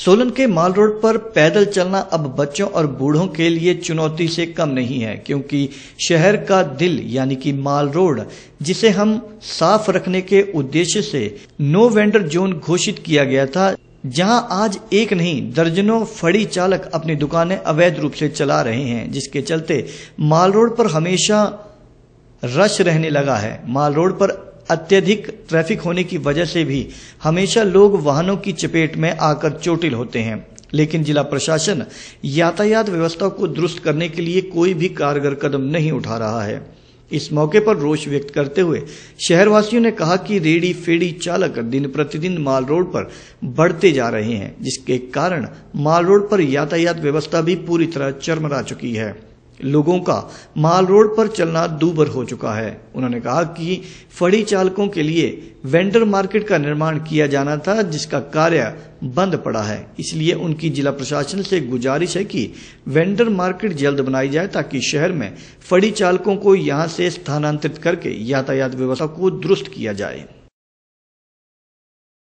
सोलन के माल रोड पर पैदल चलना अब बच्चों और बूढ़ों के लिए चुनौती से कम नहीं है क्योंकि शहर का दिल यानी कि माल रोड जिसे हम साफ रखने के उद्देश्य से नो वेंडर जोन घोषित किया गया था जहां आज एक नहीं दर्जनों फड़ी चालक अपनी दुकानें अवैध रूप से चला रहे हैं जिसके चलते माल रोड पर हमेशा रश रहने लगा है माल रोड पर अत्यधिक ट्रैफिक होने की वजह से भी हमेशा लोग वाहनों की चपेट में आकर चोटिल होते हैं लेकिन जिला प्रशासन यातायात व्यवस्था को दुरुस्त करने के लिए कोई भी कारगर कदम नहीं उठा रहा है इस मौके पर रोष व्यक्त करते हुए शहरवासियों ने कहा कि रेडी फेडी चालक दिन प्रतिदिन माल रोड पर बढ़ते जा रहे हैं जिसके कारण माल रोड पर यातायात व्यवस्था भी पूरी तरह चरमरा चुकी है लोगों का माल रोड पर चलना दूभर हो चुका है उन्होंने कहा कि फड़ी चालकों के लिए वेंडर मार्केट का निर्माण किया जाना था जिसका कार्य बंद पड़ा है इसलिए उनकी जिला प्रशासन से गुजारिश है कि वेंडर मार्केट जल्द बनाई जाए ताकि शहर में फड़ी चालकों को यहां से स्थानांतरित करके यातायात व्यवस्था को दुरुस्त किया जाए